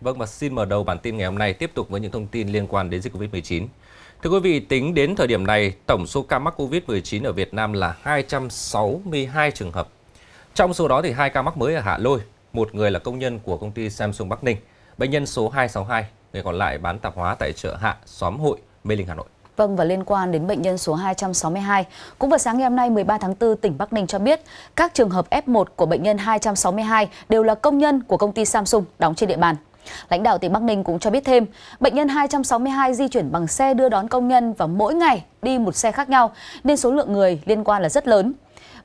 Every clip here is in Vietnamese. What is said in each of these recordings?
Vâng và xin mở đầu bản tin ngày hôm nay tiếp tục với những thông tin liên quan đến dịch Covid-19. Thưa quý vị, tính đến thời điểm này, tổng số ca mắc Covid-19 ở Việt Nam là 262 trường hợp. Trong số đó thì hai ca mắc mới ở Hạ Lôi, một người là công nhân của công ty Samsung Bắc Ninh, bệnh nhân số 262, người còn lại bán tạp hóa tại chợ Hạ, xóm Hội, Mê Linh, Hà Nội. Vâng và liên quan đến bệnh nhân số 262, cũng vào sáng ngày hôm nay 13 tháng 4, tỉnh Bắc Ninh cho biết các trường hợp F1 của bệnh nhân 262 đều là công nhân của công ty Samsung đóng trên địa bàn. Lãnh đạo tỉnh Bắc Ninh cũng cho biết thêm, bệnh nhân 262 di chuyển bằng xe đưa đón công nhân và mỗi ngày đi một xe khác nhau nên số lượng người liên quan là rất lớn.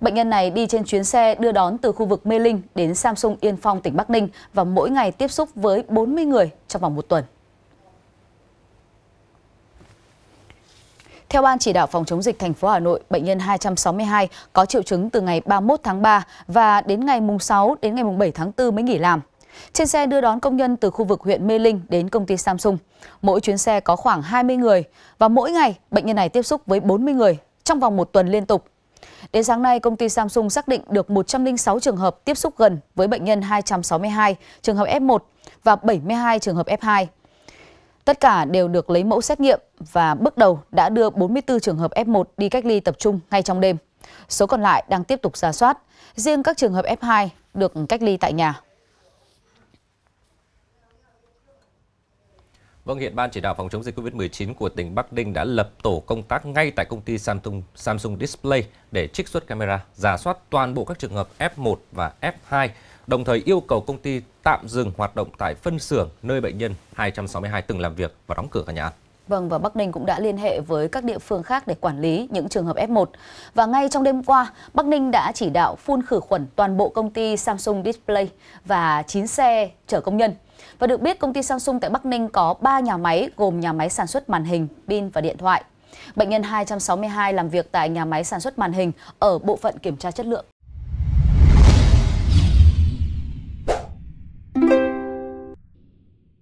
Bệnh nhân này đi trên chuyến xe đưa đón từ khu vực Mê Linh đến Samsung Yên Phong, tỉnh Bắc Ninh và mỗi ngày tiếp xúc với 40 người trong vòng một tuần. Theo Ban chỉ đạo phòng chống dịch thành phố Hà Nội, bệnh nhân 262 có triệu chứng từ ngày 31 tháng 3 và đến ngày mùng 6 đến ngày mùng 7 tháng 4 mới nghỉ làm. Trên xe đưa đón công nhân từ khu vực huyện Mê Linh đến công ty Samsung. Mỗi chuyến xe có khoảng 20 người và mỗi ngày bệnh nhân này tiếp xúc với 40 người trong vòng một tuần liên tục. Đến sáng nay, công ty Samsung xác định được 106 trường hợp tiếp xúc gần với bệnh nhân 262 trường hợp F1 và 72 trường hợp F2. Tất cả đều được lấy mẫu xét nghiệm và bước đầu đã đưa 44 trường hợp F1 đi cách ly tập trung ngay trong đêm. Số còn lại đang tiếp tục giả soát. Riêng các trường hợp F2 được cách ly tại nhà. Vâng, hiện Ban Chỉ đạo Phòng chống dịch COVID-19 của tỉnh Bắc Ninh đã lập tổ công tác ngay tại công ty Samsung, Samsung Display để trích xuất camera, giả soát toàn bộ các trường hợp F1 và F2, đồng thời yêu cầu công ty tạm dừng hoạt động tại phân xưởng nơi bệnh nhân 262 từng làm việc và đóng cửa cả nhà Vâng, và Bắc Ninh cũng đã liên hệ với các địa phương khác để quản lý những trường hợp F1. Và ngay trong đêm qua, Bắc Ninh đã chỉ đạo phun khử khuẩn toàn bộ công ty Samsung Display và 9 xe chở công nhân và được biết công ty Samsung tại Bắc Ninh có 3 nhà máy gồm nhà máy sản xuất màn hình, pin và điện thoại. Bệnh nhân 262 làm việc tại nhà máy sản xuất màn hình ở bộ phận kiểm tra chất lượng.